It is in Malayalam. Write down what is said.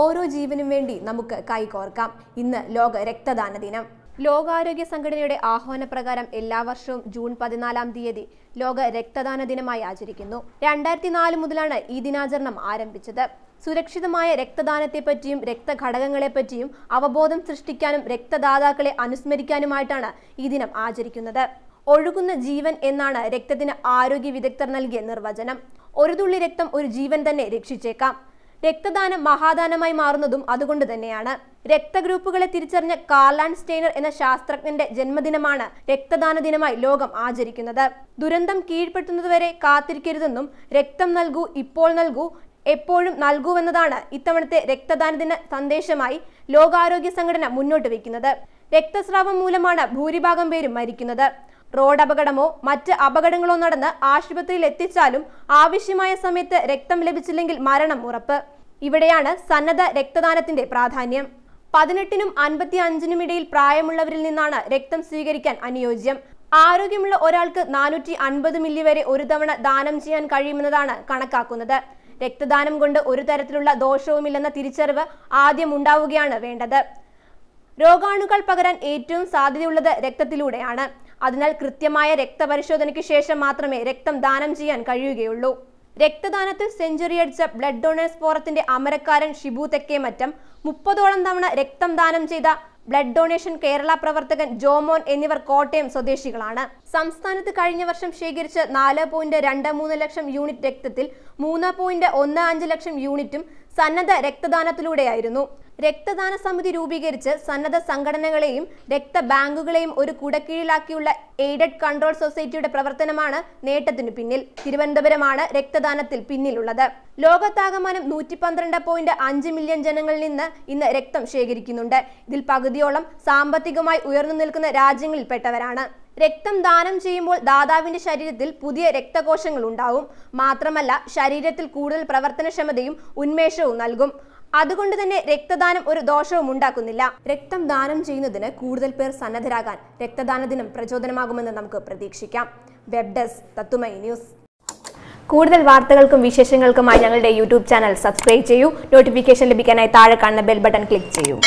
ഓരോ ജീവനും വേണ്ടി നമുക്ക് കൈകോർക്കാം ഇന്ന് ലോക രക്തദാന ദിനം ലോകാരോഗ്യ സംഘടനയുടെ ആഹ്വാനപ്രകാരം എല്ലാ വർഷവും ജൂൺ പതിനാലാം തീയതി ലോക രക്തദാന ദിനമായി ആചരിക്കുന്നു രണ്ടായിരത്തി നാല് മുതലാണ് ഈ ദിനാചരണം ആരംഭിച്ചത് സുരക്ഷിതമായ രക്തദാനത്തെപ്പറ്റിയും രക്തഘടകങ്ങളെപ്പറ്റിയും അവബോധം സൃഷ്ടിക്കാനും രക്തദാതാക്കളെ അനുസ്മരിക്കാനുമായിട്ടാണ് ഈ ദിനം ആചരിക്കുന്നത് ഒഴുകുന്ന ജീവൻ എന്നാണ് രക്തത്തിന് ആരോഗ്യ വിദഗ്ധർ നൽകിയ നിർവചനം ഒരു തുള്ളി രക്തം ഒരു ജീവൻ തന്നെ രക്ഷിച്ചേക്കാം രക്തദാനം മഹാദാനമായി മാറുന്നതും അതുകൊണ്ട് തന്നെയാണ് രക്തഗ്രൂപ്പുകളെ തിരിച്ചറിഞ്ഞ കാർലാൻ സ്റ്റെയ്നർ എന്ന ശാസ്ത്രജ്ഞന്റെ ജന്മദിനമാണ് രക്തദാന ദിനമായി ലോകം ആചരിക്കുന്നത് ദുരന്തം കീഴ്പ്പെടുത്തുന്നതുവരെ കാത്തിരിക്കരുതെന്നും രക്തം നൽകൂ ഇപ്പോൾ നൽകൂ എപ്പോഴും നൽകൂവെന്നതാണ് ഇത്തവണത്തെ രക്തദാന ദിന സന്ദേശമായി ലോകാരോഗ്യ സംഘടന മുന്നോട്ട് വയ്ക്കുന്നത് രക്തസ്രാവം മൂലമാണ് ഭൂരിഭാഗം പേരും മരിക്കുന്നത് റോഡ് അപകടമോ മറ്റ് അപകടങ്ങളോ നടന്ന് ആശുപത്രിയിൽ എത്തിച്ചാലും ആവശ്യമായ സമയത്ത് രക്തം ലഭിച്ചില്ലെങ്കിൽ മരണം ഉറപ്പ് ഇവിടെയാണ് സന്നദ്ധ രക്തദാനത്തിന്റെ പ്രാധാന്യം പതിനെട്ടിനും അൻപത്തി അഞ്ചിനും ഇടയിൽ പ്രായമുള്ളവരിൽ നിന്നാണ് രക്തം സ്വീകരിക്കാൻ അനുയോജ്യം ആരോഗ്യമുള്ള ഒരാൾക്ക് നാനൂറ്റി അൻപത് മില്ലി വരെ ഒരു തവണ ദാനം ചെയ്യാൻ കഴിയുമെന്നതാണ് കണക്കാക്കുന്നത് രക്തദാനം കൊണ്ട് ഒരു തരത്തിലുള്ള ദോഷവുമില്ലെന്ന തിരിച്ചറിവ് ആദ്യം ഉണ്ടാവുകയാണ് വേണ്ടത് രോഗാണുക്കൾ പകരാൻ ഏറ്റവും സാധ്യതയുള്ളത് രക്തത്തിലൂടെയാണ് അതിനാൽ കൃത്യമായ രക്തപരിശോധനയ്ക്ക് ശേഷം മാത്രമേ രക്തം ദാനം ചെയ്യാൻ കഴിയുകയുള്ളൂ രക്തദാനത്തിൽ സെഞ്ചുറി അടിച്ച ബ്ലഡ് ഡൊണേഴ്സ് ഫോറത്തിന്റെ അമരക്കാരൻ ഷിബു തെക്കേമറ്റം മുപ്പതോളം തവണ രക്തം ദാനം ചെയ്ത ബ്ലഡ് ഡൊണേഷൻ കേരള പ്രവർത്തകൻ ജോമോൻ എന്നിവർ കോട്ടയം സ്വദേശികളാണ് സംസ്ഥാനത്ത് കഴിഞ്ഞ വർഷം ശേഖരിച്ച നാല് പോയിന്റ് രണ്ട് മൂന്ന് ലക്ഷം യൂണിറ്റ് രക്തത്തിൽ മൂന്ന് പോയിന്റ് ഒന്ന് അഞ്ച് ലക്ഷം യൂണിറ്റും സന്നദ്ധ രക്തദാനത്തിലൂടെയായിരുന്നു രക്തദാന സമിതി രൂപീകരിച്ച് സന്നദ്ധ സംഘടനകളെയും രക്തബാങ്കുകളെയും ഒരു കുടക്കീഴിലാക്കിയുള്ള എയ്ഡഡ് കൺട്രോൾ സൊസൈറ്റിയുടെ പ്രവർത്തനമാണ് നേട്ടത്തിനു പിന്നിൽ തിരുവനന്തപുരമാണ് രക്തദാനത്തിൽ പിന്നിലുള്ളത് ലോകത്താകമാനം നൂറ്റി പന്ത്രണ്ട് പോയിന്റ് അഞ്ച് മില്യൺ ജനങ്ങളിൽ നിന്ന് ഇന്ന് രക്തം ശേഖരിക്കുന്നുണ്ട് ഇതിൽ പകുതിയോളം സാമ്പത്തികമായി ഉയർന്നു നിൽക്കുന്ന രാജ്യങ്ങളിൽപ്പെട്ടവരാണ് രക്തം ദാനം ചെയ്യുമ്പോൾ ദാതാവിന്റെ ശരീരത്തിൽ പുതിയ രക്തകോശങ്ങൾ ഉണ്ടാവും മാത്രമല്ല ശരീരത്തിൽ കൂടുതൽ പ്രവർത്തനക്ഷമതയും ഉന്മേഷവും നൽകും അതുകൊണ്ട് തന്നെ രക്തദാനം ഒരു ദോഷവും ഉണ്ടാക്കുന്നില്ല രക്തം ദാനം ചെയ്യുന്നതിന് കൂടുതൽ പേർ സന്നദ്ധരാകാൻ രക്തദാന ദിനം പ്രചോദനമാകുമെന്ന് നമുക്ക് പ്രതീക്ഷിക്കാം വെബ് ഡെസ്ക് തത്തുമൈ ന്യൂസ് കൂടുതൽ വാർത്തകൾക്കും വിശേഷങ്ങൾക്കുമായി ഞങ്ങളുടെ യൂട്യൂബ് ചാനൽ സബ്സ്ക്രൈബ് ചെയ്യൂ നോട്ടിഫിക്കേഷൻ ലഭിക്കാനായി താഴെ കാണുന്ന ബെൽ ബട്ടൺ ക്ലിക്ക് ചെയ്യൂ